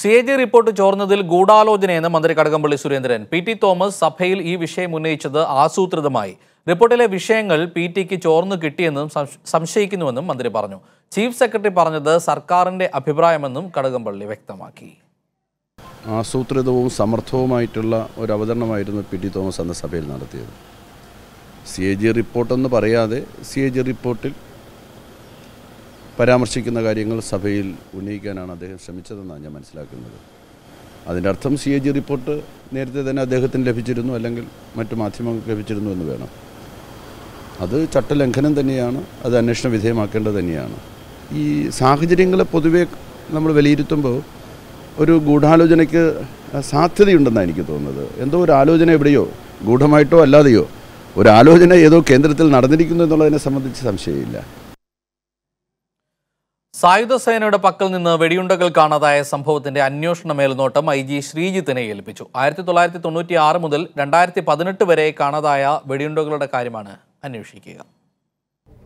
C A G report ചോർന്നതിൽ ഗൂഢാലോചനയെന്ന് മന്ത്രി Kadakampally Surendran P T Thomas സഭയിൽ ഈ വിഷയം ഉന്നയിച്ചത് ആസൂത്രിതമായി റിപ്പോർട്ടിലെ വിഷയങ്ങൾ പി ടിക്ക് ചോർന്നു കിട്ടിയെന്നും സംശയിക്കുന്നുവെന്നും മന്ത്രി പറഞ്ഞു ചീഫ് സെക്രട്ടറി പറഞ്ഞത് സർക്കാരിൻ്റെ അഭിപ്രായമെന്നും കടകംപള്ളി വ്യക്തമാക്കി ആസൂത്രിതവും സമർത്ഥവുമായിട്ടുള്ള ഒരു അവതരണമായിരുന്നു പി ടി തോമസ് അന്ന് സഭയിൽ നടത്തിയത് സി എ ജി റിപ്പോർട്ടെന്ന് പറയാതെ സി എ ജി റിപ്പോർട്ടിൽ പരാമർശിക്കുന്ന കാര്യങ്ങൾ സഭയിൽ ഉന്നയിക്കാനാണ് അദ്ദേഹം ശ്രമിച്ചതെന്നാണ് ഞാൻ മനസ്സിലാക്കുന്നത് അതിൻ്റെ അർത്ഥം സി എ ജി റിപ്പോർട്ട് നേരത്തെ തന്നെ അദ്ദേഹത്തിന് ലഭിച്ചിരുന്നു അല്ലെങ്കിൽ മറ്റു മാധ്യമങ്ങൾക്ക് ലഭിച്ചിരുന്നു എന്ന് വേണം അത് ചട്ടലംഘനം തന്നെയാണ് അത് അന്വേഷണ വിധേയമാക്കേണ്ടത് തന്നെയാണ് ഈ സാഹചര്യങ്ങളെ പൊതുവേ നമ്മൾ വിലയിരുത്തുമ്പോൾ ഒരു ഗൂഢാലോചനയ്ക്ക് സാധ്യതയുണ്ടെന്നാണ് എനിക്ക് തോന്നുന്നത് എന്തോ ഒരു ആലോചന എവിടെയോ ഗൂഢമായിട്ടോ അല്ലാതെയോ ഒരു ആലോചന ഏതോ കേന്ദ്രത്തിൽ നടന്നിരിക്കുന്നു എന്നുള്ളതിനെ സംബന്ധിച്ച് സംശയമില്ല സായുധ സേനയുടെ പക്കൽ നിന്ന് വെടിയുണ്ടകൾ കാണാതായ സംഭവത്തിന്റെ അന്വേഷണ മേൽനോട്ടം ഐ ജി ശ്രീജിത്തിനെ ഏൽപ്പിച്ചു ആയിരത്തി തൊള്ളായിരത്തി തൊണ്ണൂറ്റി ആറ് മുതൽ രണ്ടായിരത്തി പതിനെട്ട് വരെ കാണാതായ വെടിയുണ്ടകളുടെ കാര്യമാണ് അന്വേഷിക്കുക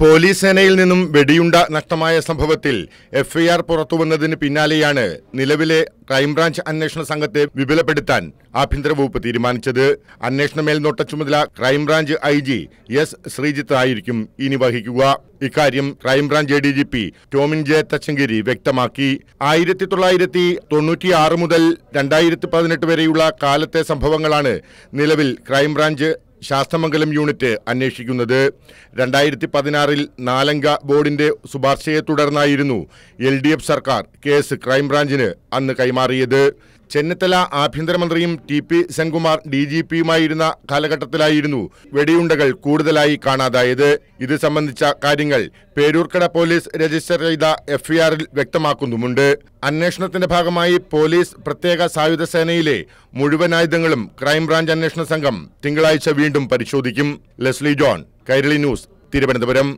പോലീസ് സേനയിൽ നിന്നും വെടിയുണ്ട നഷ്ടമായ സംഭവത്തിൽ എഫ്ഐആർ പുറത്തുവന്നതിന് പിന്നാലെയാണ് നിലവിലെ ക്രൈംബ്രാഞ്ച് അന്വേഷണ സംഘത്തെ വിപുലപ്പെടുത്താൻ ആഭ്യന്തര വകുപ്പ് തീരുമാനിച്ചത് അന്വേഷണ മേൽനോട്ട ചുമതല crime branch I G S Sreejith ആയിരിക്കും ഇനി വഹിക്കുക ഇക്കാര്യം crime branch A D G P Tomin J Thachankary വ്യക്തമാക്കി ആയിരത്തി തൊള്ളായിരത്തി ആറ് മുതൽ രണ്ടായിരത്തി പതിനെട്ട് വരെയുള്ള കാലത്തെ സംഭവങ്ങളാണ് നിലവിൽ ക്രൈംബ്രാഞ്ച് ശാസ്തമംഗലം യൂണിറ്റ് അന്വേഷിക്കുന്നത് രണ്ടായിരത്തി പതിനാറിൽ നാലംഗ ബോർഡിന്റെ ശുപാർശയെ തുടർന്നായിരുന്നു എൽ ഡി എഫ് സർക്കാർ കേസ് ക്രൈംബ്രാഞ്ചിന് അന്ന് കൈമാറിയത് ചെന്നിത്തല ആഭ്യന്തരമന്ത്രിയും T P Senkumar D G പിയുമായിരുന്ന കാലഘട്ടത്തിലായിരുന്നു വെടിയുണ്ടകൾ കൂടുതലായി കാണാതായത് ഇത് സംബന്ധിച്ച കാര്യങ്ങൾ പേരൂർക്കട പോലീസ് രജിസ്റ്റർ ചെയ്ത എഫ്ഐആറിൽ വ്യക്തമാക്കുന്നുമുണ്ട് അന്വേഷണത്തിന്റെ ഭാഗമായി പോലീസ് പ്രത്യേക സായുധ സേനയിലെ മുഴുവൻ ആയുധങ്ങളും ക്രൈംബ്രാഞ്ച് അന്വേഷണ സംഘം തിങ്കളാഴ്ച വീണ്ടും വീണ്ടും പരിശോധിക്കും Leslie John Kairali news Thiruvananthapuram